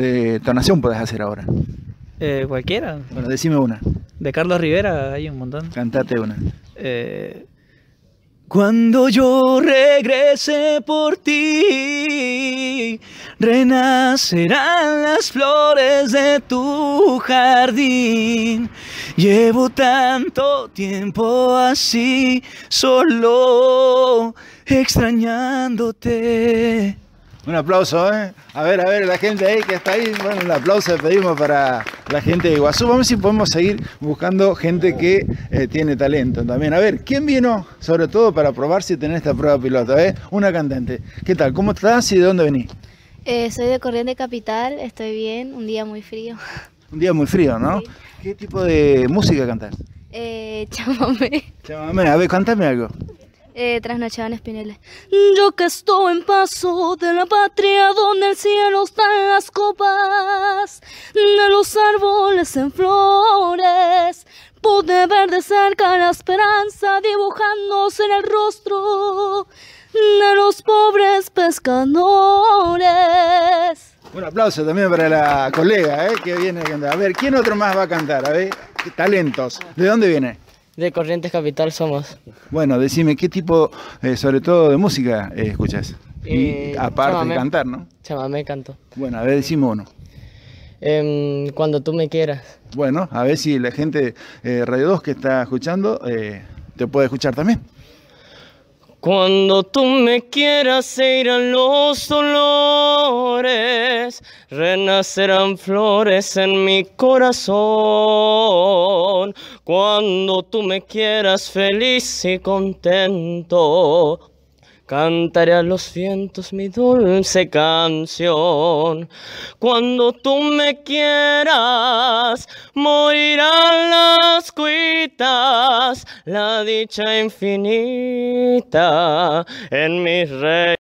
Eh, de tonación puedes hacer ahora? Eh, cualquiera. Bueno, decime una. De Carlos Rivera hay un montón. Cantate una. Eh, cuando yo regrese por ti, renacerán las flores de tu jardín. Llevo tanto tiempo así, solo extrañándote. Un aplauso, ¿eh? A ver, a ver, la gente ahí que está ahí. Bueno, un aplauso le pedimos para la gente de Iguazú. Vamos a ver si podemos seguir buscando gente que eh, tiene talento también. A ver, ¿quién vino sobre todo para probar si tener esta prueba piloto? Eh? Una cantante. ¿Qué tal? ¿Cómo estás y de dónde venís? Eh, soy de Corriente Capital, estoy bien, un día muy frío. Un día muy frío, ¿no? ¿Qué tipo de música cantás? Eh, chamamé. Chamamé, a ver, cántame algo eh, en espineles. Yo que estoy en paso de la patria donde el cielo está en las copas, de los árboles en flores. Pude ver de cerca la esperanza dibujándose en el rostro de los pobres pescadores. Un aplauso también para la colega ¿eh? que viene a cantar. A ver, ¿quién otro más va a cantar? A ver, talentos. ¿De dónde viene? De Corrientes Capital somos. Bueno, decime, ¿qué tipo, eh, sobre todo de música, eh, escuchas? Y eh, aparte de cantar, ¿no? Chamamé canto. Bueno, a ver, decime uno. Em, cuando tú me quieras. Bueno, a ver si la gente eh, Radio 2 que está escuchando te puede escuchar también. Cuando tú me quieras se irán los dolores, renacerán flores en mi corazón. Cuando tú me quieras feliz y contento, Cantaré a los vientos mi dulce canción. Cuando tú me quieras, morirán la dicha infinita en mis reyes.